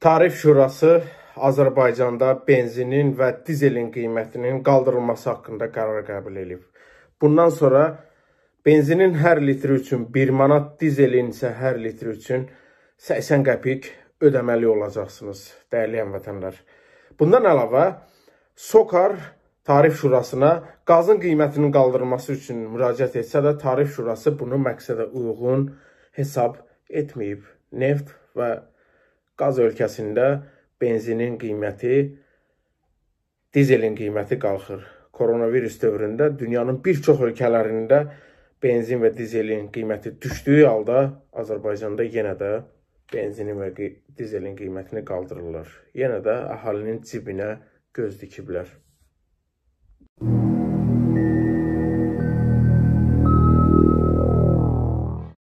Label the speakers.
Speaker 1: Tarif Şurası Azərbaycanda benzinin və dizelin qiymətinin qaldırılması haqqında qərar qəbul edib. Bundan sonra benzinin hər litri üçün 1 manat, dizelin isə hər litri üçün 80 qəpik ödəməli olacaqsınız, dəyərli həmvətənlər. Bundan əlavə, SOCAR Tarif Şurasına qazın qiymətinin qaldırılması üçün müraciət etsə də, Tarif Şurası bunu məqsədə uyğun hesab etməyib. Neft və Qaz ölkəsində benzinin qiyməti, dizelin qiyməti qalxır. Koronavirus dövründə dünyanın bir çox ölkələrində benzin və dizelin qiyməti düşdüyü halda Azərbaycanda yenə də benzinin və dizelin qiymətini qaldırırlar. Yenə də əhalinin cibinə göz dikiblər.